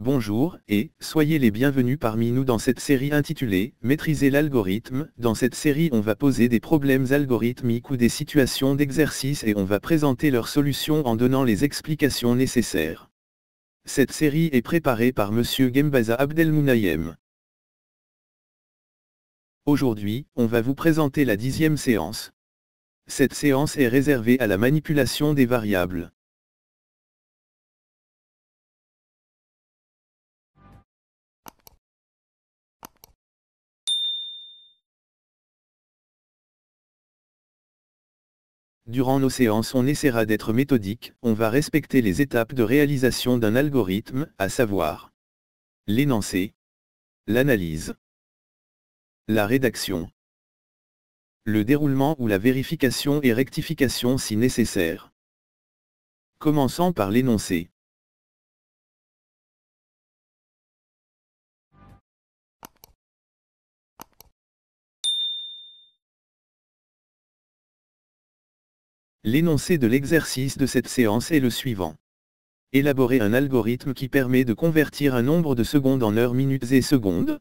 Bonjour, et soyez les bienvenus parmi nous dans cette série intitulée « Maîtriser l'algorithme ». Dans cette série on va poser des problèmes algorithmiques ou des situations d'exercice et on va présenter leurs solutions en donnant les explications nécessaires. Cette série est préparée par M. Gembaza Abdelmounayem. Aujourd'hui, on va vous présenter la dixième séance. Cette séance est réservée à la manipulation des variables. Durant nos séances on essaiera d'être méthodique, on va respecter les étapes de réalisation d'un algorithme, à savoir l'énoncé, l'analyse, la rédaction, le déroulement ou la vérification et rectification si nécessaire. Commençons par l'énoncé. L'énoncé de l'exercice de cette séance est le suivant. Élaborer un algorithme qui permet de convertir un nombre de secondes en heures, minutes et secondes.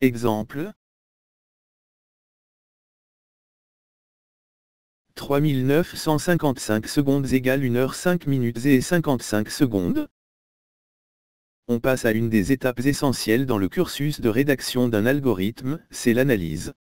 Exemple 3955 secondes égale 1 heure 5 minutes et 55 secondes. On passe à une des étapes essentielles dans le cursus de rédaction d'un algorithme, c'est l'analyse.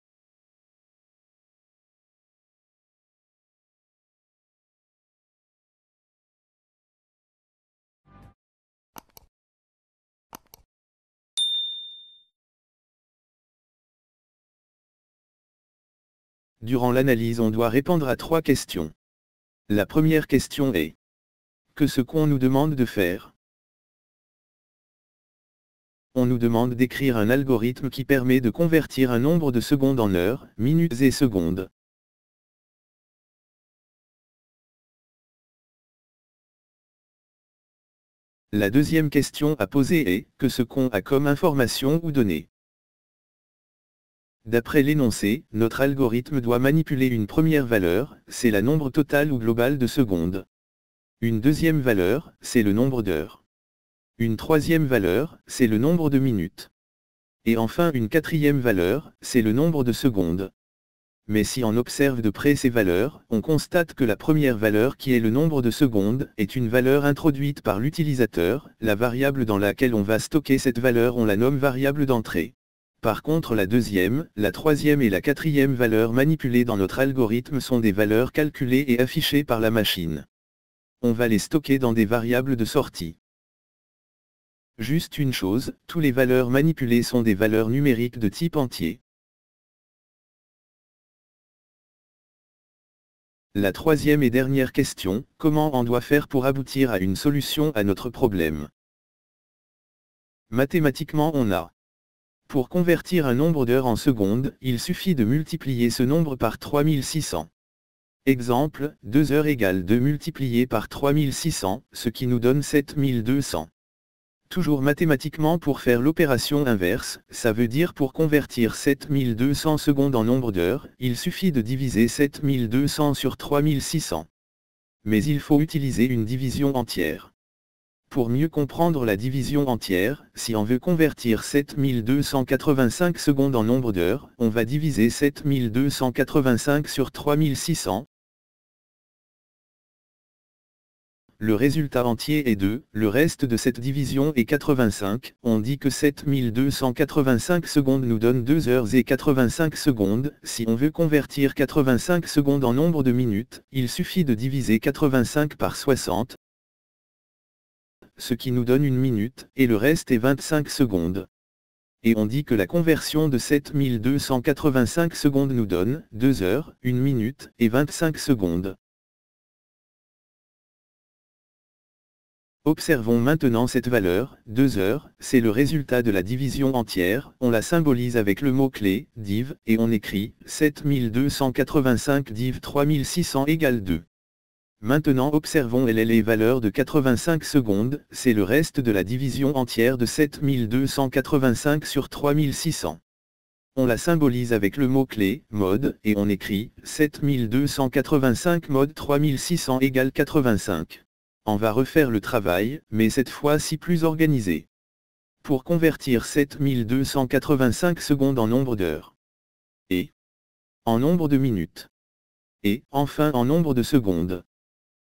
Durant l'analyse on doit répondre à trois questions. La première question est Que ce qu'on nous demande de faire On nous demande d'écrire un algorithme qui permet de convertir un nombre de secondes en heures, minutes et secondes. La deuxième question à poser est, que ce qu'on a comme information ou données D'après l'énoncé, notre algorithme doit manipuler une première valeur, c'est la nombre totale ou globale de secondes. Une deuxième valeur, c'est le nombre d'heures. Une troisième valeur, c'est le nombre de minutes. Et enfin une quatrième valeur, c'est le nombre de secondes. Mais si on observe de près ces valeurs, on constate que la première valeur qui est le nombre de secondes est une valeur introduite par l'utilisateur, la variable dans laquelle on va stocker cette valeur on la nomme variable d'entrée. Par contre la deuxième, la troisième et la quatrième valeur manipulées dans notre algorithme sont des valeurs calculées et affichées par la machine. On va les stocker dans des variables de sortie. Juste une chose, tous les valeurs manipulées sont des valeurs numériques de type entier. La troisième et dernière question, comment on doit faire pour aboutir à une solution à notre problème Mathématiquement on a pour convertir un nombre d'heures en secondes, il suffit de multiplier ce nombre par 3600. Exemple, 2 heures égale 2 multiplié par 3600, ce qui nous donne 7200. Toujours mathématiquement pour faire l'opération inverse, ça veut dire pour convertir 7200 secondes en nombre d'heures, il suffit de diviser 7200 sur 3600. Mais il faut utiliser une division entière. Pour mieux comprendre la division entière, si on veut convertir 7285 secondes en nombre d'heures, on va diviser 7285 sur 3600. Le résultat entier est 2, le reste de cette division est 85, on dit que 7285 secondes nous donne 2 heures et 85 secondes, si on veut convertir 85 secondes en nombre de minutes, il suffit de diviser 85 par 60, ce qui nous donne une minute, et le reste est 25 secondes. Et on dit que la conversion de 7285 secondes nous donne 2 heures, 1 minute, et 25 secondes. Observons maintenant cette valeur, 2 heures, c'est le résultat de la division entière, on la symbolise avec le mot-clé, div, et on écrit, 7285 div 3600 égale 2. Maintenant observons est les valeurs de 85 secondes, c'est le reste de la division entière de 7285 sur 3600. On la symbolise avec le mot-clé, mode, et on écrit 7285 mode 3600 égale 85. On va refaire le travail, mais cette fois-ci plus organisé. Pour convertir 7285 secondes en nombre d'heures. Et en nombre de minutes. Et enfin en nombre de secondes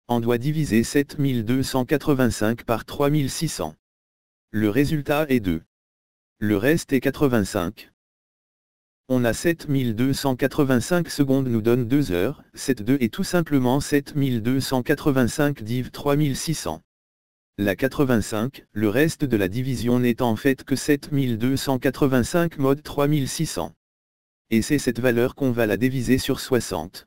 on doit diviser 7285 par 3600. Le résultat est 2. Le reste est 85. On a 7285 secondes nous donne 2 heures, 72 est tout simplement 7285 div 3600. La 85, le reste de la division n'est en fait que 7285 mod 3600. Et c'est cette valeur qu'on va la diviser sur 60.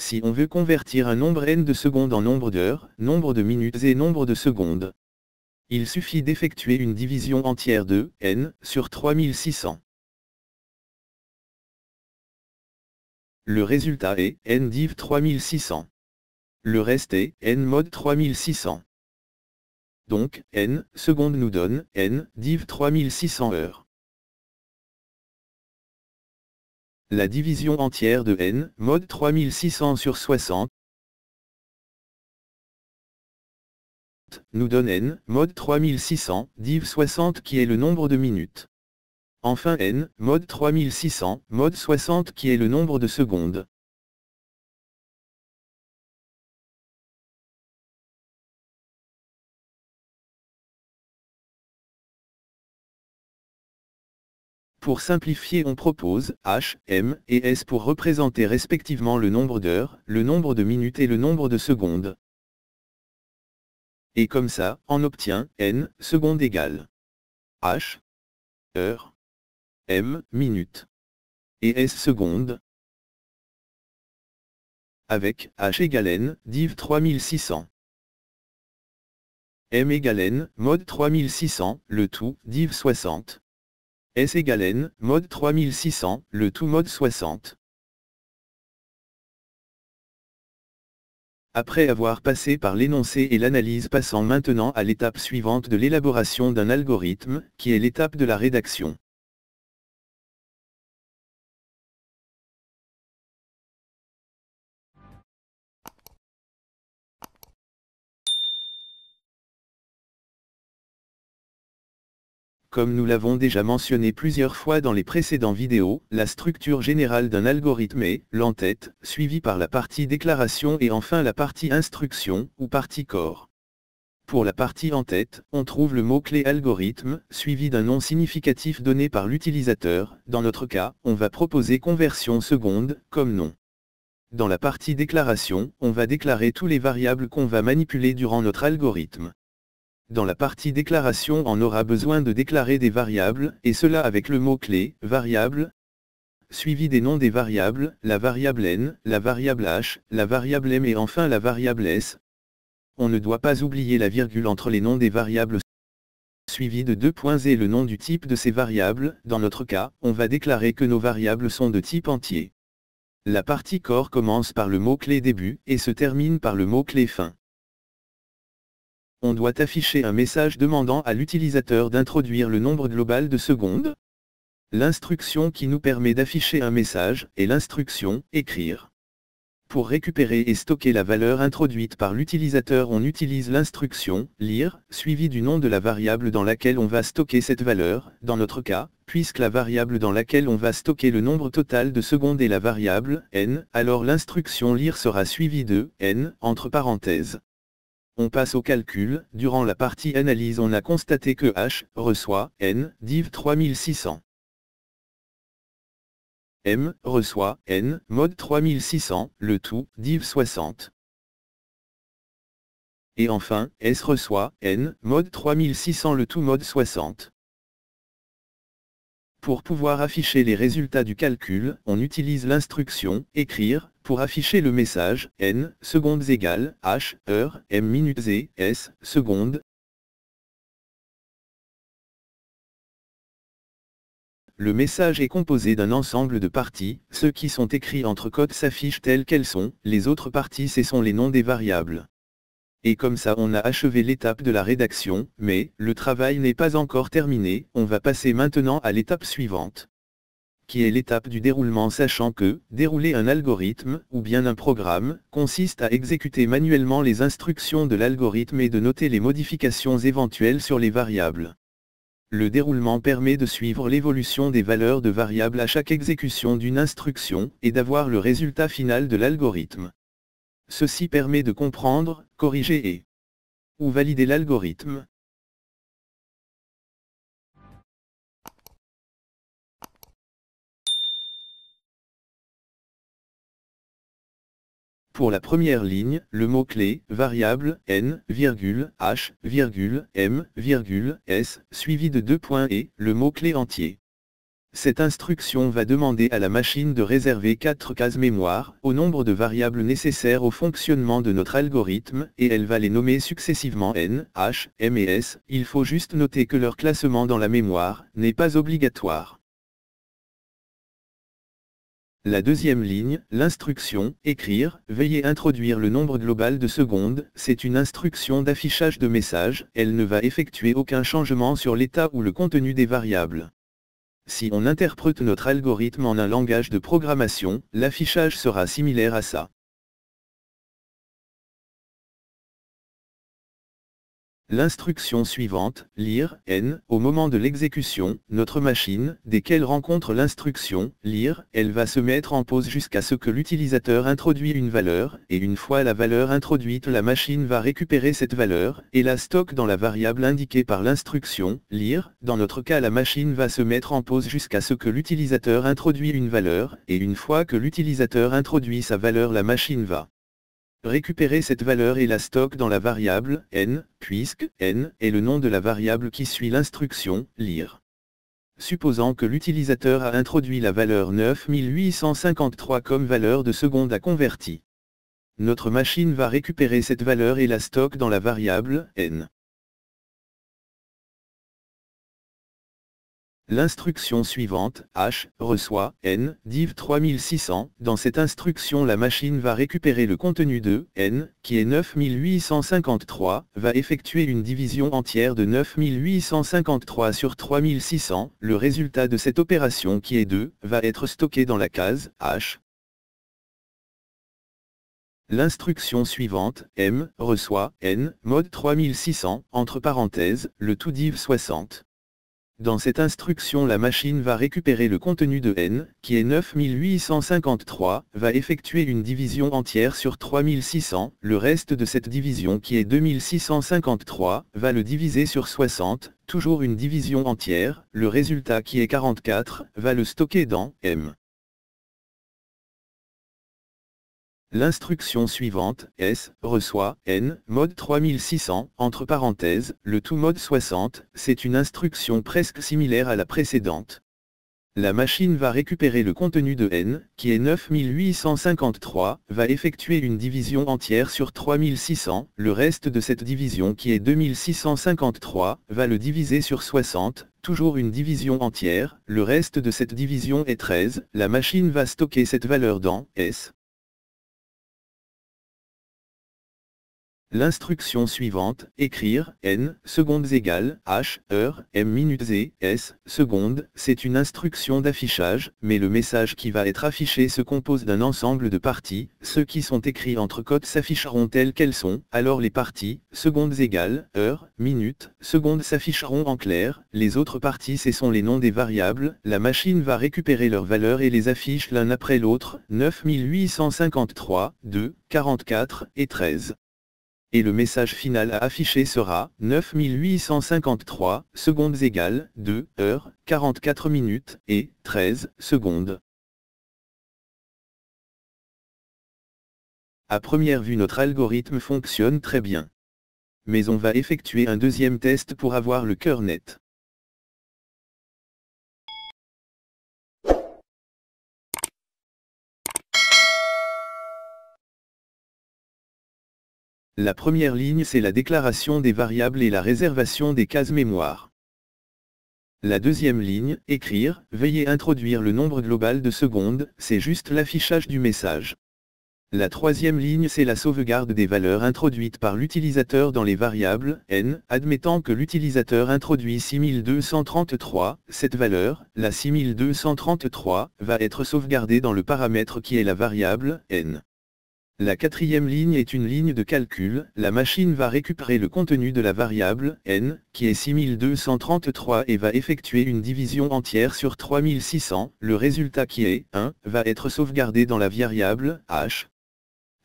Si on veut convertir un nombre n de secondes en nombre d'heures, nombre de minutes et nombre de secondes, il suffit d'effectuer une division entière de n sur 3600. Le résultat est n div 3600. Le reste est n mode 3600. Donc, n secondes nous donne n div 3600 heures. La division entière de n, mode 3600 sur 60, nous donne n, mode 3600, div 60 qui est le nombre de minutes. Enfin n, mode 3600, mode 60 qui est le nombre de secondes. Pour simplifier on propose H, M et S pour représenter respectivement le nombre d'heures, le nombre de minutes et le nombre de secondes. Et comme ça, on obtient N secondes égale H heure, M minute et S secondes. Avec H égale N, div 3600. M égale N, mode 3600, le tout, div 60. S égale N, mode 3600, le tout mode 60. Après avoir passé par l'énoncé et l'analyse passant maintenant à l'étape suivante de l'élaboration d'un algorithme, qui est l'étape de la rédaction. Comme nous l'avons déjà mentionné plusieurs fois dans les précédents vidéos, la structure générale d'un algorithme est l'entête, suivie par la partie déclaration et enfin la partie instruction, ou partie corps. Pour la partie en-tête, on trouve le mot-clé algorithme, suivi d'un nom significatif donné par l'utilisateur, dans notre cas, on va proposer conversion seconde, comme nom. Dans la partie déclaration, on va déclarer tous les variables qu'on va manipuler durant notre algorithme. Dans la partie déclaration on aura besoin de déclarer des variables, et cela avec le mot-clé, variable, suivi des noms des variables, la variable n, la variable h, la variable m et enfin la variable s. On ne doit pas oublier la virgule entre les noms des variables suivi de deux points et le nom du type de ces variables, dans notre cas, on va déclarer que nos variables sont de type entier. La partie corps commence par le mot-clé début et se termine par le mot-clé fin on doit afficher un message demandant à l'utilisateur d'introduire le nombre global de secondes. L'instruction qui nous permet d'afficher un message est l'instruction « Écrire ». Pour récupérer et stocker la valeur introduite par l'utilisateur on utilise l'instruction « Lire » suivie du nom de la variable dans laquelle on va stocker cette valeur, dans notre cas, puisque la variable dans laquelle on va stocker le nombre total de secondes est la variable « n », alors l'instruction « Lire » sera suivie de « n » entre parenthèses. On passe au calcul, durant la partie analyse on a constaté que H reçoit N div 3600. M reçoit N mode 3600, le tout div 60. Et enfin, S reçoit N mode 3600 le tout mode 60. Pour pouvoir afficher les résultats du calcul, on utilise l'instruction écrire pour afficher le message n secondes égale h heure m minutes et s secondes. Le message est composé d'un ensemble de parties, ceux qui sont écrits entre codes s'affichent tels qu'elles sont, les autres parties ce sont les noms des variables. Et comme ça on a achevé l'étape de la rédaction, mais, le travail n'est pas encore terminé, on va passer maintenant à l'étape suivante. Qui est l'étape du déroulement sachant que, dérouler un algorithme, ou bien un programme, consiste à exécuter manuellement les instructions de l'algorithme et de noter les modifications éventuelles sur les variables. Le déroulement permet de suivre l'évolution des valeurs de variables à chaque exécution d'une instruction, et d'avoir le résultat final de l'algorithme. Ceci permet de comprendre, corriger et ou valider l'algorithme. Pour la première ligne, le mot-clé, variable, n, virgule, h, virgule, m, virgule, s, suivi de deux points et, le mot-clé entier. Cette instruction va demander à la machine de réserver 4 cases mémoire, au nombre de variables nécessaires au fonctionnement de notre algorithme, et elle va les nommer successivement N, H, M et S, il faut juste noter que leur classement dans la mémoire, n'est pas obligatoire. La deuxième ligne, l'instruction, écrire, veillez introduire le nombre global de secondes, c'est une instruction d'affichage de messages, elle ne va effectuer aucun changement sur l'état ou le contenu des variables. Si on interprète notre algorithme en un langage de programmation, l'affichage sera similaire à ça. L'instruction suivante, lire, n, au moment de l'exécution, notre machine, dès qu'elle rencontre l'instruction, lire, elle va se mettre en pause jusqu'à ce que l'utilisateur introduit une valeur, et une fois la valeur introduite la machine va récupérer cette valeur, et la stocke dans la variable indiquée par l'instruction, lire, dans notre cas la machine va se mettre en pause jusqu'à ce que l'utilisateur introduit une valeur, et une fois que l'utilisateur introduit sa valeur la machine va Récupérer cette valeur et la stocke dans la variable n, puisque n est le nom de la variable qui suit l'instruction lire. Supposant que l'utilisateur a introduit la valeur 9853 comme valeur de seconde à convertir. Notre machine va récupérer cette valeur et la stocke dans la variable n. L'instruction suivante, H, reçoit, N, div 3600. Dans cette instruction la machine va récupérer le contenu de N, qui est 9853, va effectuer une division entière de 9853 sur 3600. Le résultat de cette opération qui est 2, va être stocké dans la case H. L'instruction suivante, M, reçoit, N, mode 3600, entre parenthèses, le tout div 60. Dans cette instruction la machine va récupérer le contenu de n, qui est 9853, va effectuer une division entière sur 3600, le reste de cette division qui est 2653, va le diviser sur 60, toujours une division entière, le résultat qui est 44, va le stocker dans m. L'instruction suivante, S, reçoit, N, mode 3600, entre parenthèses, le tout mode 60, c'est une instruction presque similaire à la précédente. La machine va récupérer le contenu de N, qui est 9853, va effectuer une division entière sur 3600, le reste de cette division qui est 2653, va le diviser sur 60, toujours une division entière, le reste de cette division est 13, la machine va stocker cette valeur dans S. L'instruction suivante, écrire, n, secondes égale, h, heure, m minutes et, s, secondes, c'est une instruction d'affichage, mais le message qui va être affiché se compose d'un ensemble de parties, ceux qui sont écrits entre codes s'afficheront tels qu'elles sont, alors les parties, secondes égale, heure, minutes, secondes s'afficheront en clair, les autres parties ce sont les noms des variables, la machine va récupérer leurs valeurs et les affiche l'un après l'autre, 9853, 2, 44 et 13 et le message final à afficher sera 9853 secondes égale 2 heures 44 minutes et 13 secondes. À première vue notre algorithme fonctionne très bien. Mais on va effectuer un deuxième test pour avoir le cœur net. La première ligne c'est la déclaration des variables et la réservation des cases mémoire. La deuxième ligne, écrire, veillez introduire le nombre global de secondes, c'est juste l'affichage du message. La troisième ligne c'est la sauvegarde des valeurs introduites par l'utilisateur dans les variables n, admettant que l'utilisateur introduit 6233, cette valeur, la 6233, va être sauvegardée dans le paramètre qui est la variable n. La quatrième ligne est une ligne de calcul, la machine va récupérer le contenu de la variable n, qui est 6233 et va effectuer une division entière sur 3600, le résultat qui est 1, va être sauvegardé dans la variable h,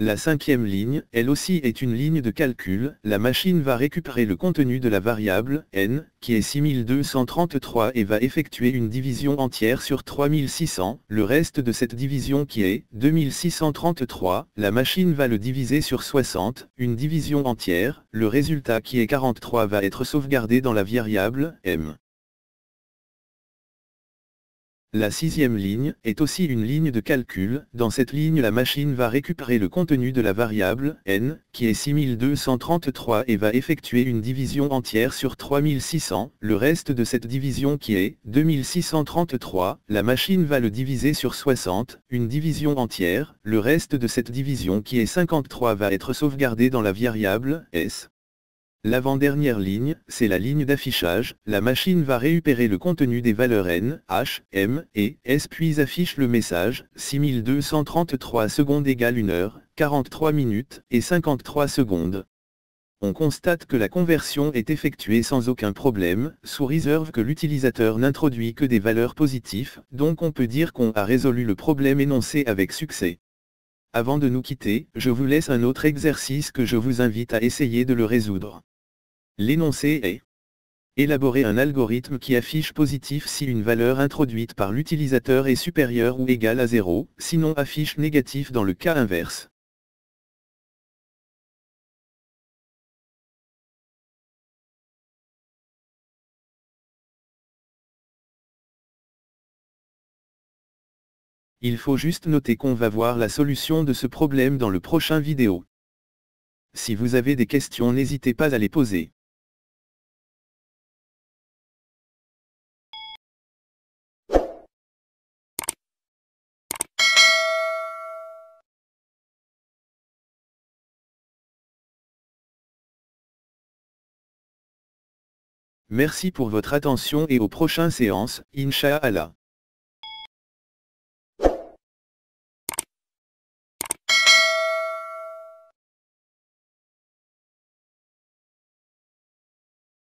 la cinquième ligne, elle aussi est une ligne de calcul, la machine va récupérer le contenu de la variable n, qui est 6233 et va effectuer une division entière sur 3600, le reste de cette division qui est 2633, la machine va le diviser sur 60, une division entière, le résultat qui est 43 va être sauvegardé dans la variable m. La sixième ligne est aussi une ligne de calcul, dans cette ligne la machine va récupérer le contenu de la variable n, qui est 6233 et va effectuer une division entière sur 3600, le reste de cette division qui est 2633, la machine va le diviser sur 60, une division entière, le reste de cette division qui est 53 va être sauvegardé dans la variable s. L'avant-dernière ligne, c'est la ligne d'affichage, la machine va récupérer le contenu des valeurs N, H, M et S puis affiche le message 6233 secondes égale 1 heure, 43 minutes et 53 secondes. On constate que la conversion est effectuée sans aucun problème, sous réserve que l'utilisateur n'introduit que des valeurs positives, donc on peut dire qu'on a résolu le problème énoncé avec succès. Avant de nous quitter, je vous laisse un autre exercice que je vous invite à essayer de le résoudre. L'énoncé est Élaborer un algorithme qui affiche positif si une valeur introduite par l'utilisateur est supérieure ou égale à 0, sinon affiche négatif dans le cas inverse. Il faut juste noter qu'on va voir la solution de ce problème dans le prochain vidéo. Si vous avez des questions n'hésitez pas à les poser. Merci pour votre attention et aux prochaines séances, Inch'Allah.